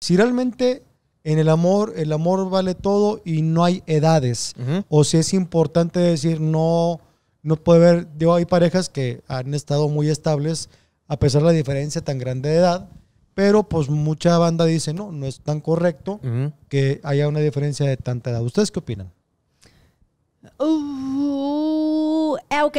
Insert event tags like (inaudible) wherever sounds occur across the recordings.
si realmente en el amor, el amor vale todo y no hay edades. O si es importante decir, no, no puede haber, digo, hay parejas que han estado muy estables a pesar de la diferencia tan grande de edad, pero pues mucha banda dice, no, no es tan correcto que haya una diferencia de tanta edad. ¿Ustedes qué opinan? Uh, eh, ok.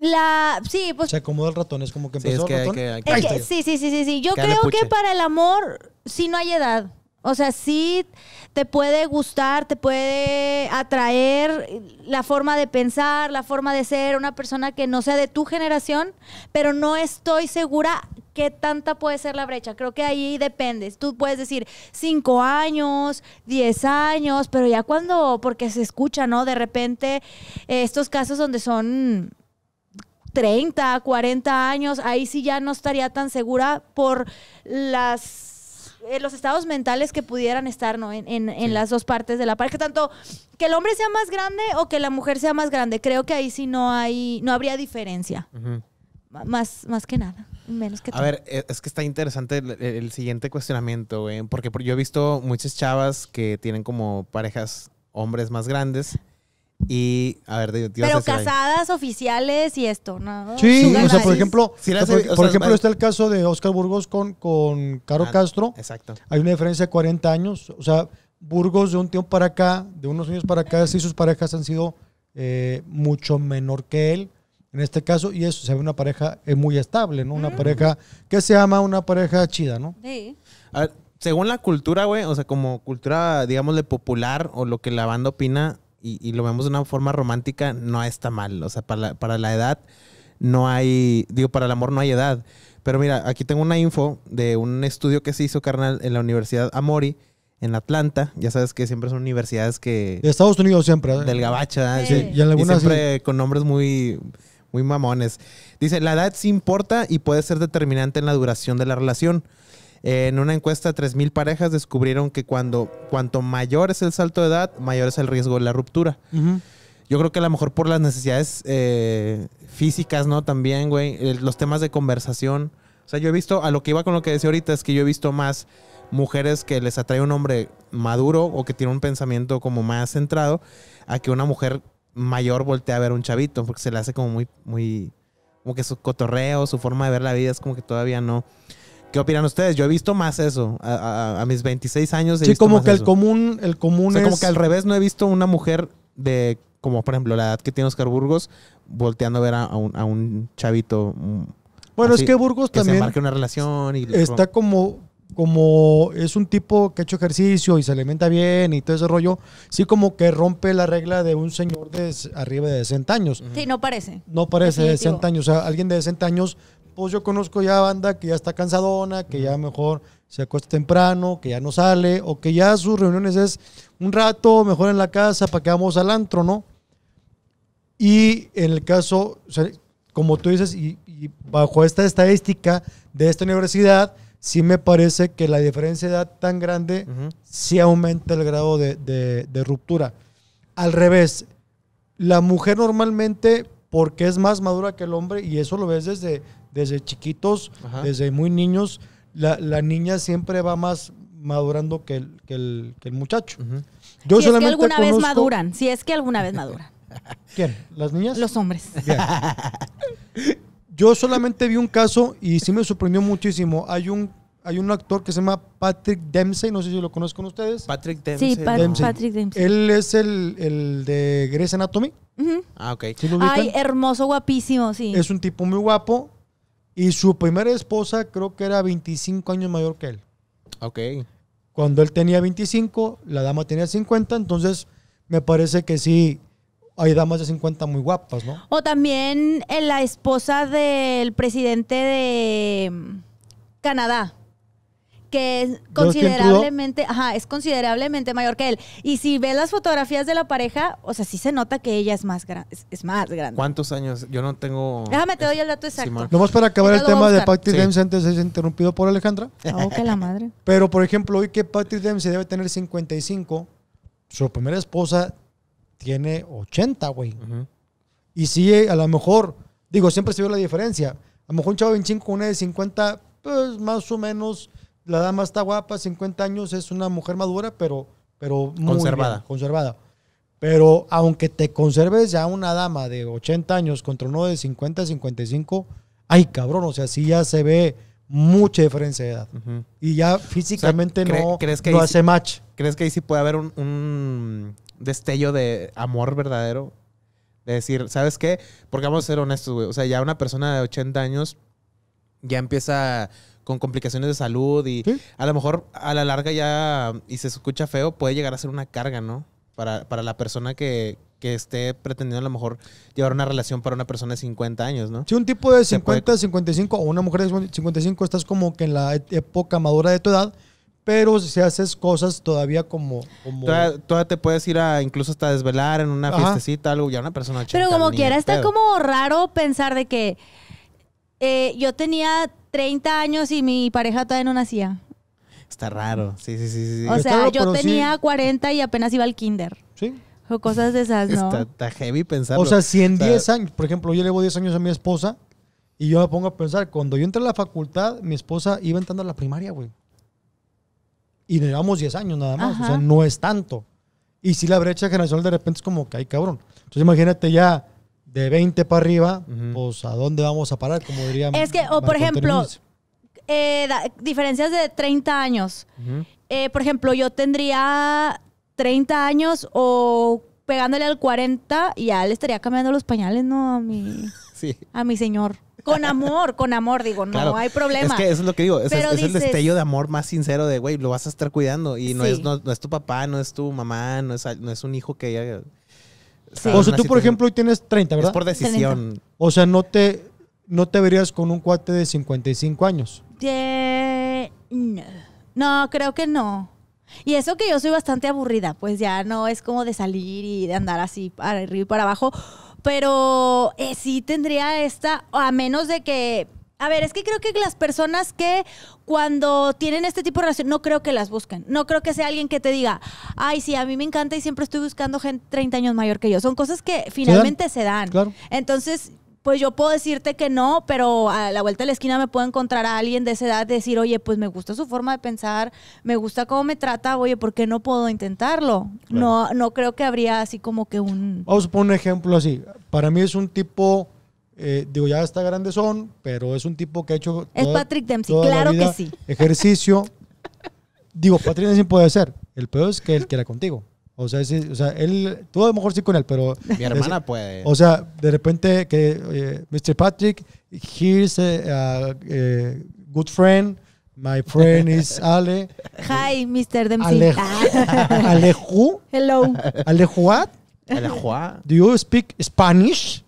La, sí, pues. Se acomoda el ratón, es como que empezó sí, que, sí, sí, sí, sí, Yo creo que para el amor sí no hay edad. O sea, sí te puede gustar, te puede atraer la forma de pensar, la forma de ser, una persona que no sea de tu generación, pero no estoy segura qué tanta puede ser la brecha. Creo que ahí depende. Tú puedes decir cinco años, diez años, pero ya cuando, porque se escucha, ¿no? De repente, eh, estos casos donde son 30, 40 años, ahí sí ya no estaría tan segura por las eh, los estados mentales que pudieran estar en, las dos partes de la pareja. Tanto que el hombre sea más grande o que la mujer sea más grande. Creo que ahí sí no hay, no habría diferencia. Más, más que nada. Menos que A ver, e, es que está interesante el, siguiente cuestionamiento, eh, Porque yo he visto muchas chavas que tienen como parejas hombres más grandes y, a ver, Pero casadas oficiales y esto, ¿no? Sí, o sea, por ejemplo, por, ejemplo, está el caso de Oscar Burgos con, con Caro ah, Castro. Exacto. Hay una diferencia de 40 años. O sea, Burgos de un tiempo para acá, de unos años para acá, sí sus parejas han sido eh, mucho menor que él en este caso, y eso se ve una pareja eh, muy estable, ¿no? Una mm. pareja que se llama una pareja chida, ¿no? Sí. según la cultura, güey, o sea, como cultura, digamos de popular o lo que la banda opina, y, lo vemos de una forma romántica, no está mal. O sea, para la, para la edad no hay, digo, para el amor no hay edad. Pero mira, aquí tengo una info de un estudio que se hizo, carnal, en la Universidad Amori, en Atlanta. Ya sabes que siempre son universidades que... De Estados Unidos siempre. ¿eh? Del Gabacha. Sí. Y, siempre con nombres muy, muy mamones. Dice, la edad sí importa y puede ser determinante en la duración de la relación en una encuesta, 3.000 parejas descubrieron que cuando cuanto mayor es el salto de edad, mayor es el riesgo de la ruptura. Yo creo que a lo mejor por las necesidades eh, físicas, ¿no? También, güey, los temas de conversación. O sea, yo he visto, a lo que iba con lo que decía ahorita, es que yo he visto más mujeres que les atrae un hombre maduro o que tiene un pensamiento como más centrado a que una mujer mayor voltea a ver un chavito, porque se le hace como muy, muy, como que su cotorreo, su forma de ver la vida es como que todavía no. ¿Qué opinan ustedes? Yo he visto más eso. A, mis 26 años he sí, como que el común, el común como que al revés no he visto una mujer de, como por ejemplo, la edad que tiene Oscar Burgos, volteando a ver a, a un, chavito. Mm, bueno, es que Burgos también... Se una relación y... Está como, como es un tipo que ha hecho ejercicio y se alimenta bien y todo ese rollo, sí como que rompe la regla de un señor de arriba de 60 años. Sí, no parece. No parece de 60 años. O sea, alguien de 60 años pues yo conozco ya banda que ya está cansadona, que ya mejor se acuesta temprano, que ya no sale, o que ya sus reuniones es un rato, mejor en la casa, para que vamos al antro, ¿no? Y en el caso, como tú dices, y, bajo esta estadística de esta universidad, sí me parece que la diferencia de edad tan grande sí aumenta el grado de ruptura. Al revés, la mujer normalmente, porque es más madura que el hombre, y eso lo ves desde desde chiquitos, desde muy niños. La, la, niña siempre va más madurando que el, que el, muchacho. Yo solamente alguna vez maduran, si es que alguna vez maduran. (laughs) ¿Quién? ¿Las niñas? Los hombres. (laughs) Yo solamente vi un caso y sí me sorprendió muchísimo. Hay un hay un actor que se llama Patrick Dempsey, no sé si lo conocen ustedes. Patrick Dempsey. Sí, Patrick Dempsey. Él es el, de Grey's Anatomy. Ah, ok. Ay, hermoso, guapísimo, sí. Es un tipo muy guapo y su primera esposa creo que era 25 años mayor que él. Ok. Cuando él tenía 25, la dama tenía 50, entonces me parece que sí hay damas de 50 muy guapas, ¿no? O también eh, la esposa del presidente de mm, Canadá que es considerablemente, ajá, es considerablemente mayor que él. Y si ves las fotografías de la pareja, o sea, sí se nota que ella es más, es, más grande. ¿Cuántos años? Yo no tengo... Déjame, te doy el dato exacto. No Nomás para acabar el tema de Patrick Dempsey antes de ser interrumpido por Alejandra. Oh, que la madre. (laughs) Pero, por ejemplo, hoy que Patrick Dempsey debe tener 55, su primera esposa tiene 80, güey. Y sí, eh, a lo mejor, digo, siempre se vio la diferencia. A lo mejor un chavo de 25 una de 50, pues más o menos la dama está guapa, 50 años, es una mujer madura, pero, pero conservada. conservada. Pero aunque te conserves ya una dama de 80 años contra uno de 50, 55, ay cabrón, o sea, sí ya se ve mucha diferencia de edad. Y ya físicamente no, ¿crees que no hace match. ¿Crees que ahí sí puede haber un, un destello de amor verdadero? De decir, ¿sabes qué? Porque vamos a ser honestos, güey. O sea, ya una persona de 80 años ya empieza con complicaciones de salud y a lo mejor a la larga ya, y se escucha feo, puede llegar a ser una carga, ¿no? Para, la persona que, esté pretendiendo a lo mejor llevar una relación para una persona de 50 años, ¿no? Si un tipo de 50, 55 o una mujer de 55 estás como que en la e-, época madura de tu edad, pero si haces cosas todavía como... como... Todavía, te puedes ir a incluso hasta desvelar en una fiestecita, algo, ya una persona... 80, pero como quiera, está como raro pensar de que eh, yo tenía 30 años y mi pareja todavía no nacía. Está raro, sí, sí, sí. sí. O sea, yo tenía 40 y apenas iba al kinder. Sí. O cosas de esas, ¿no? Está, heavy pensar. O sea, si en 10 años, por ejemplo, yo llevo 10 años a mi esposa y yo me pongo a pensar, cuando yo entré a la facultad, mi esposa iba entrando a la primaria, güey. Y llevamos 10 años nada más, o sea, no es tanto. Y si la brecha generacional de repente es como que hay cabrón. Entonces imagínate ya de 20 para arriba, pues a dónde vamos a parar, como diríamos. Es que, o por ejemplo, eh, diferencias de 30 años. Eh, por ejemplo, yo tendría 30 años o pegándole al 40 y ya le estaría cambiando los pañales, ¿no? A mi, (laughs) sí. a mi señor. Con amor, con amor, digo, no hay problema. Es que eso es lo que digo, es, el destello de amor más sincero de, güey, lo vas a estar cuidando y no, es, no, es tu papá, no es tu mamá, no es, no es un hijo que ella o sea, tú, por ejemplo, hoy tienes 30, ¿verdad? por decisión. O sea, no te, no te verías con un cuate de 55 años. No. creo que no. Y eso que yo soy bastante aburrida, pues ya no es como de salir y de andar así para arriba y para abajo. Pero eh, sí tendría esta, a menos de que a ver, es que creo que las personas que cuando tienen este tipo de relación, no creo que las busquen. No creo que sea alguien que te diga, ay, sí, a mí me encanta y siempre estoy buscando gente 30 años mayor que yo. Son cosas que finalmente se dan. Entonces, pues yo puedo decirte que no, pero a la vuelta de la esquina me puedo encontrar a alguien de esa edad, decir, oye, pues me gusta su forma de pensar, me gusta cómo me trata, oye, ¿por qué no puedo intentarlo? No, no creo que habría así como que un... Vamos a poner un ejemplo así. Para mí es un tipo eh, digo, ya está grande son, pero es un tipo que ha hecho. es Patrick Dempsey, claro que sí. Ejercicio. digo, Patrick Dempsey puede ser. El peor es que él quiera contigo. O sea, él, tú a lo mejor sí con él, pero... Mi hermana puede. O sea, de repente que, eh, Mr. Patrick, here's a, eh, good friend, my friend is Ale. Hi, Mr. Dempsey. Alejo. Ah. Hello. Alejuat. Alejuat. Do you speak Spanish?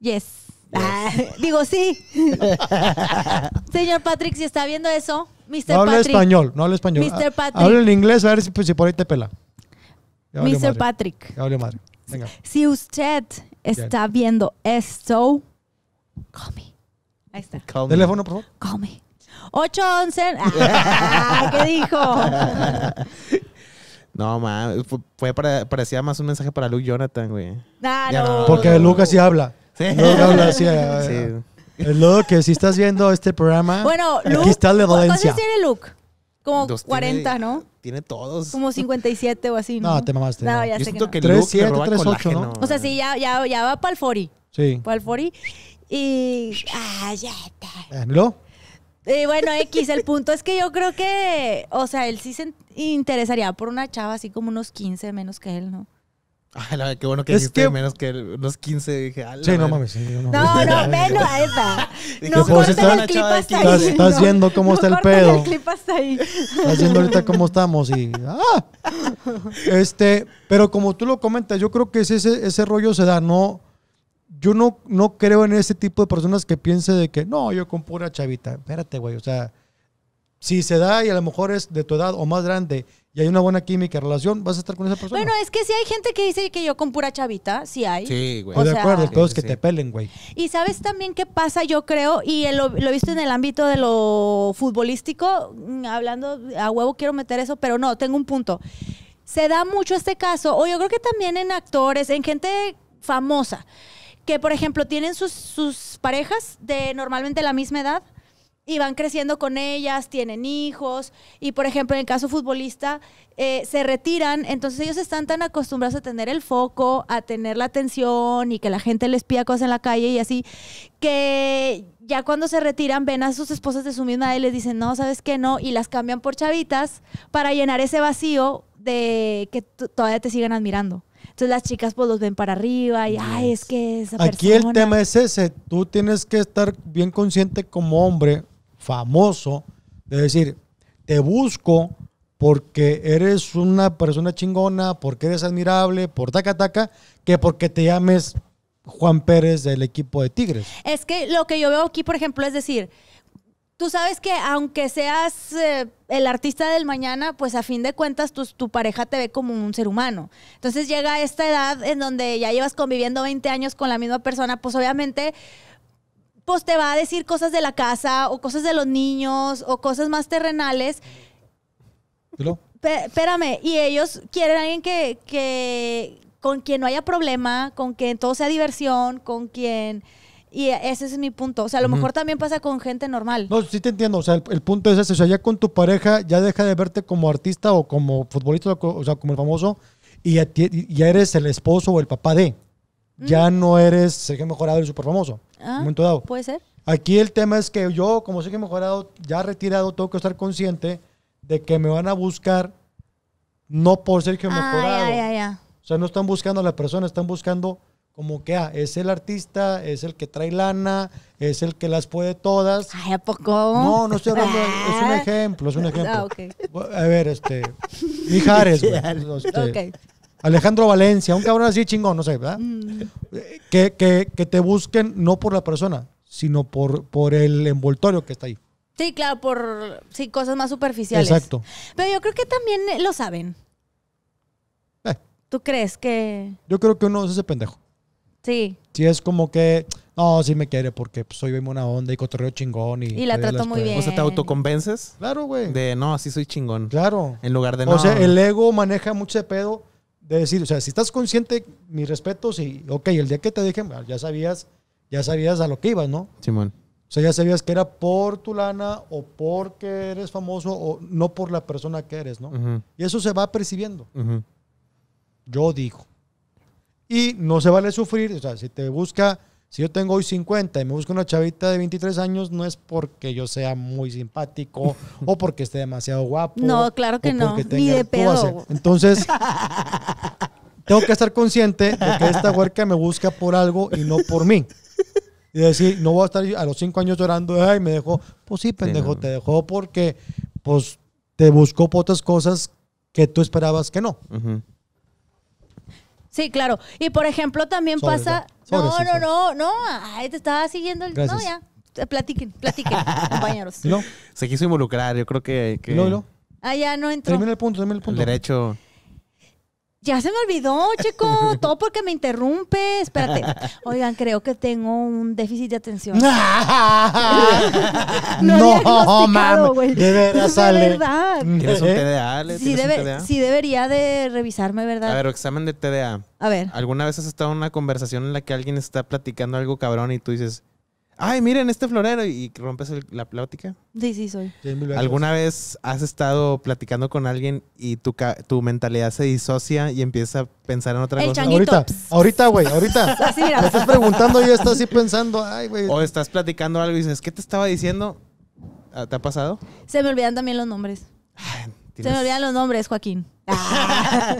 Yes. Ah, (laughs) digo, sí. (laughs) Señor Patrick, si está viendo eso, Mr. No habla español, no habla español. Mr. Ah, Patrick. Habla en inglés, a ver si, pues, por ahí te pela. Mr. Patrick. Ya Venga. Si usted está viendo esto, call me. Ahí está. Teléfono, por favor. Call me. 811. (laughs) Ah, ¿Qué dijo? No, mames. Fue, para, parecía más un mensaje para Luke Jonathan, güey. no. no. Porque Luke así habla. Sí. Luego García. Sí. Eh, (laughs) eh, eh, Luke, si estás viendo este programa, bueno, aquí está el de Valencia. tiene Luke? Como 40, ¿no? Tiene todos. Como 57 o así, ¿no? No, te mamaste. No, no. ya Yo sé que, no. 3, 8, ¿no? O sea, sí, ya, ya, ya va para el 40. Sí. Para el 40. Y. Ah, ya está. ¿Lo? Eh, bueno, X, el punto es que yo creo que, o sea, él sí se interesaría por una chava así como unos 15 menos que él, ¿no? Ay, (laughs) qué bueno que dijiste menos que los 15. Dije, sí, no mames. no, no, menos (laughs) a esa. No corten el clip hasta ahí. Estás, viendo cómo está el pedo. el clip hasta ahí. Estás viendo ahorita cómo estamos y... ¡Ah! Este, pero como tú lo comentas, yo creo que ese, ese rollo se da, ¿no? Yo no, no creo en ese tipo de personas que piense de que, no, yo con pura chavita. Espérate, güey, o sea... Si se da y a lo mejor es de tu edad o más grande y hay una buena química, relación, vas a estar con esa persona. Bueno, es que si hay gente que dice que yo con pura chavita, sí hay. Sí, güey. de acuerdo, el que te pelen, güey. Y sabes también qué pasa, yo creo, y lo, he visto en el ámbito de lo futbolístico, mm, hablando a huevo quiero meter eso, pero no, tengo un punto. Se da mucho este caso, o yo creo que también en actores, en gente famosa, que por ejemplo tienen sus, sus parejas de normalmente la misma edad y van creciendo con ellas, tienen hijos, y por ejemplo en el caso futbolista, eh, se retiran, entonces ellos están tan acostumbrados a tener el foco, a tener la atención y que la gente les pida cosas en la calle y así, que ya cuando se retiran ven a sus esposas de su misma edad y les dicen, no, sabes qué? no, y las cambian por chavitas para llenar ese vacío de que todavía te sigan admirando. Entonces las chicas pues los ven para arriba y, ay, es que esa Aquí el tema es ese, tú tienes que estar bien consciente como hombre famoso, de decir, te busco porque eres una persona chingona, porque eres admirable, por taca taca, que porque te llames Juan Pérez del equipo de Tigres. Es que lo que yo veo aquí, por ejemplo, es decir, tú sabes que aunque seas eh, el artista del mañana, pues a fin de cuentas tu, tu, pareja te ve como un ser humano. Entonces llega esta edad en donde ya llevas conviviendo 20 años con la misma persona, pues obviamente pues te va a decir cosas de la casa o cosas de los niños o cosas más terrenales. espérame, y ellos quieren a alguien que, que, con quien no haya problema, con quien todo sea diversión, con quien... Y ese es mi punto. O sea, a lo mejor también pasa con gente normal. No, sí te entiendo. O sea, el, punto es ese. O sea, ya con tu pareja ya deja de verte como artista o como futbolista, o sea, como el famoso, y ya eres el esposo o el papá de ya mm. no eres Sergio Mejorado el super famoso. Ah, dado. Puede ser. Aquí el tema es que yo, como Sergio Mejorado, ya retirado, tengo que estar consciente de que me van a buscar no por Sergio ah, Mejorado. ya, ya, O sea, no están buscando a la persona, están buscando como que ah, es el artista, es el que trae lana, es el que las puede todas. Ay, ¿a poco? No, no estoy hablando, es un ah. ejemplo, es un ah, ejemplo. Ah, A ver, este, Mijares, (laughs) güey. Este, Alejandro Valencia, un cabrón así chingón, no sé, ¿verdad? Mm. Que, te busquen no por la persona, sino por, por el envoltorio que está ahí. Sí, claro, por sí, cosas más superficiales. Exacto. Pero yo creo que también lo saben. Eh. ¿Tú crees que...? Yo creo que uno es ese pendejo. Sí. Si es como que... No, sí me quiere porque pues, soy muy buena onda y cotorreo chingón. Y, y la trato muy bien. O sea, ¿te autoconvences? Claro, güey. De no, así soy chingón. Claro. En lugar de no. O sea, el ego maneja mucho de pedo de decir, o sea, si estás consciente, mis respetos, y ok, el día que te dije, ah, ya sabías, ya sabías a lo que ibas, ¿no? Simón. O sea, ya sabías que era por tu lana o porque eres famoso o no por la persona que eres, ¿no? Y eso se va percibiendo. Yo digo. Y no se vale sufrir, o sea, si te busca si yo tengo hoy 50 y me busco una chavita de 23 años, no es porque yo sea muy simpático (laughs) o porque esté demasiado guapo. No, claro que no, ni de pedo. Entonces, (laughs) tengo que estar consciente de que esta huerca me busca por algo y no por mí. Y decir, no voy a estar a los 5 años llorando, ay, me dejó. Pues sí, pendejo, te dejó porque pues, te buscó por otras cosas que tú esperabas que no. Sí, claro. Y por ejemplo, también pasa. no, no, no, no, Ay, te estaba siguiendo el. No, ya. Eh, platiquen, platiquen, (laughs) compañeros. No. Se quiso involucrar, yo creo que. No, no. Ah, ya no entró. Termina el punto, termina el punto. derecho. Ya se me olvidó, chico. (laughs) Todo porque me interrumpe. Espérate. Oigan, creo que tengo un déficit de atención. (laughs) no, no mami. De verdad. TDA, ¿Eh? Sí, sí, debería de revisarme, ¿verdad? A ver, examen de TDA. A ver. ¿Alguna vez has estado en una conversación en la que alguien está platicando algo cabrón y tú dices, ay, miren este florero y rompes la plática. Sí, sí, soy. ¿Alguna vez has estado platicando con alguien y tu, tu mentalidad se disocia y empieza a pensar en otra cosa? Ahorita, ahorita, güey, ahorita. (laughs) Me estás preguntando y yo estoy así pensando, ay, güey. O estás platicando algo y dices, ¿qué te estaba diciendo? Ah, ¿Te ha pasado? Se me olvidan también los nombres. se me olvidan los nombres, Joaquín. (laughs)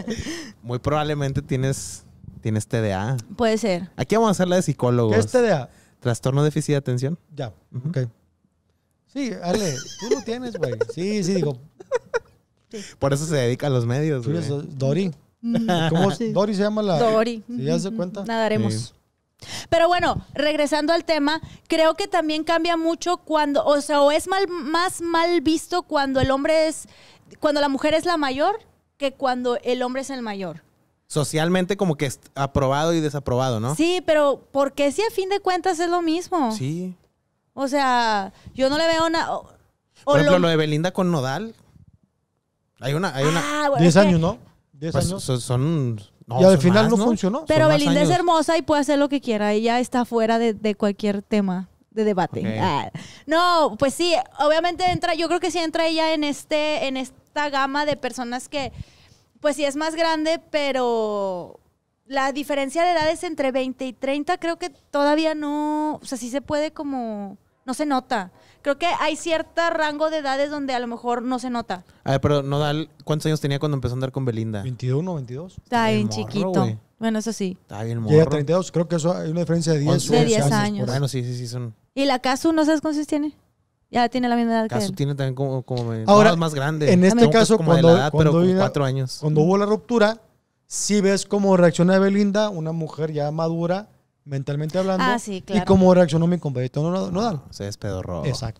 Muy probablemente tienes, tienes TDA. Puede ser. Aquí vamos a hacer la de psicólogos. ¿Qué es TDA? Trastorno de déficit de atención. Ya, ok. Sí, Ale, tú lo tienes, güey. Sí, sí, digo. Por eso se dedica a los medios, güey. Dori. Mm, ¿Cómo? Dori se llama la. Dori. ya se cuenta. Nadaremos. Pero bueno, regresando al tema, creo que también cambia mucho cuando, o sea, o es más mal visto cuando el hombre es, cuando la mujer es la mayor que cuando el hombre es el mayor socialmente como que es aprobado y desaprobado, ¿no? Sí, pero ¿por qué si a fin de cuentas es lo mismo. Sí. O sea, yo no le veo nada. Por ejemplo, lo... de Belinda con Nodal. Hay una, hay una. Ah, años, ¿no? 10 pues, años. Son. No, y al final no, funcionó. Pero Belinda es hermosa y puede hacer lo que quiera. Ella está fuera de, cualquier tema de debate. Ah. No, pues sí, obviamente entra, yo creo que sí entra ella en este, en esta gama de personas que pues sí es más grande, pero la diferencia de edades entre 20 y 30 creo que todavía no, o sea, sí se puede como, no se nota. Creo que hay cierto rango de edades donde a lo mejor no se nota. A ver, pero Nodal, ¿cuántos años tenía cuando empezó a andar con Belinda? 21 22. Está bien, chiquito. Bueno, eso sí. Está bien morro. a 32, creo que eso hay una diferencia de 10, de 10 años. Bueno, sí, sí, sí, son... ¿Y la Casu no sabes cuántos años tiene? Ya tiene la misma edad. Caso que él. tiene también como, como Ahora, más grande. En este pues caso, cuando, cuando, cuatro años. Cuando hubo la ruptura, sí ves cómo reacciona Belinda, una mujer ya madura, mentalmente hablando. Ah, sí, claro. Y cómo reaccionó mi compañero no No, no, ah, se despedorró. Exacto.